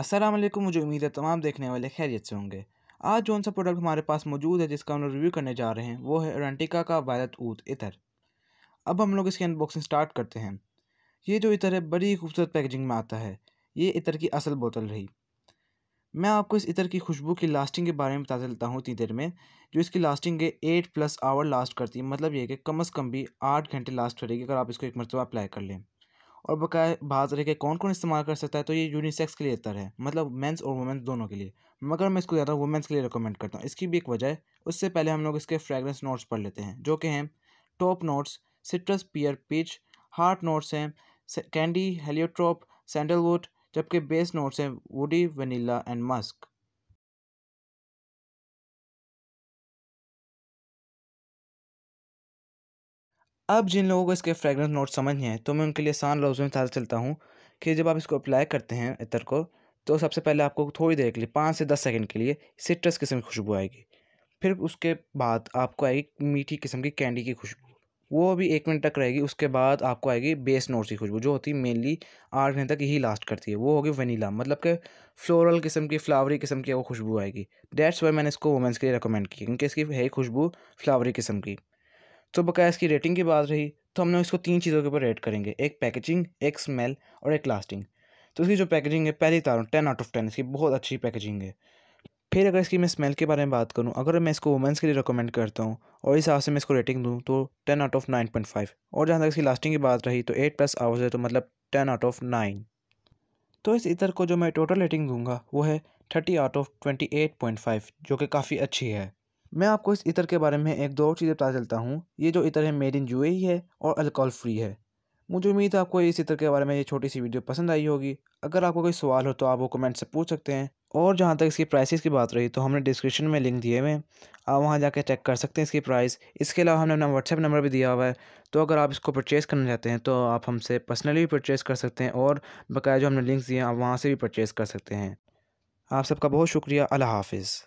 अस्सलाम वालेकुम मुझे उम्मीद है तमाम देखने वाले खैरियत से होंगे आज जो सा प्रोडक्ट हमारे पास मौजूद है जिसका हम लोग रिव्यू करने जा रहे हैं वो है रेंटिका का वायरत ऊत इतर अब हम लोग इसकी अनबॉक्सिंग स्टार्ट करते हैं ये जो इतर है बड़ी ही खूबसूरत पैकेजिंग में आता है ये इतर की असल बोतल रही मैं आपको इस इतर की खुशबू की लास्टिंग के बारे में बता देता हूँ इतनी देर में जो इसकी लास्टिंग है एट प्लस आवर लास्ट करती है मतलब ये कि कम अज़ कम भी आठ घंटे लास्ट करेगी अगर आप इसको एक मरतबा अप्लाई कर लें और बकाए बात रहे कि कौन कौन इस्तेमाल कर सकता है तो ये यूनिसेक्स के लिए बेहतर है मतलब मेंस और वुमेंस दोनों के लिए मगर मैं इसको ज़्यादा वुमेंस के लिए रिकमेंड करता हूँ इसकी भी एक वजह है उससे पहले हम लोग इसके फ्रेगरेंस नोट्स पढ़ लेते हैं जो कि हैं top notes citrus pear peach heart notes हैं कैंडी हेलियोट्रॉप सैंडलवुड जबकि बेस नोट्स हैं वुडी वनीला एंड मस्क अब जिन लोगों को इसके फ्रेगरेंस नोट समझ नहीं है तो मैं उनके लिए आसान लफ्ज़ों में बता चलता हूँ कि जब आप इसको अप्लाई करते हैं इतर को तो सबसे पहले आपको थोड़ी देर के लिए पाँच से दस सेकेंड के लिए सिट्रस किस्म की खुशबू आएगी फिर उसके बाद आपको आएगी मीठी किस्म की कैंडी की खुशबू वो अभी एक मिनट तक रहेगी उसके बाद आपको आएगी बेस नोट्स की खुशबू जो होती है मेनली आठ घंटे तक यही लास्ट करती है वो होगी वनीला मतलब कि फ्लोरल किस्म की फ्लावरी किस्म की वो खुशबू आएगी डेट्स वाई मैंने इसको वुमेंस के लिए रिकमेंड की क्योंकि इसकी है खुशबू फ्लावरी किस्म की तो बकाया इसकी रेटिंग की बात रही तो हमने इसको तीन चीज़ों के ऊपर रेट करेंगे एक पैकेजिंग एक स्मेल और एक लास्टिंग तो इसकी जो पैकेजिंग है पहली तारों टेन आउट ऑफ टेन इसकी बहुत अच्छी पैकेजिंग है फिर अगर इसकी मैं स्मेल के बारे में बात करूँ अगर मैं इसको वुमेंस के लिए रिकमेंड करता हूँ और इस हिसाब से मैं इसको रेटिंग दूँ तो ten out of nine point five और जहाँ तक इसकी लास्टिंग की बात रही तो एट प्लस आवर्स है तो मतलब टेन आउट ऑफ नाइन तो इस इतर को जो मैं टोटल रेटिंग दूंगा वो है thirty out of twenty eight point five जो कि काफ़ी अच्छी है मैं आपको इस इतर के बारे में एक दो और चीज़ें बता चलता हूँ ये जो इतर है मेड इन यू है और अल्कोहल फ्री है मुझे उम्मीद है आपको इस इतर के बारे में ये छोटी सी वीडियो पसंद आई होगी अगर आपको कोई सवाल हो तो आप वो कमेंट से पूछ सकते हैं और जहाँ तक इसकी प्राइसेस की बात रही तो हमने डिस्क्रिप्शन में लिंक दिए हुए हैं आप वहाँ जाकर चेक कर सकते हैं इसकी प्राइस इसके अलावा हमने अपना व्हाट्सएप नंबर भी दिया हुआ है तो अगर आप इसको परचेज़ करना चाहते हैं तो आप हमसे पर्सनली भी परचेज़ कर सकते हैं और बकाया जो हमने लिंक्स दिए हैं आप वहाँ से भी परचेज़ कर सकते हैं आप सबका बहुत शुक्रिया अल्लाह हाफिज़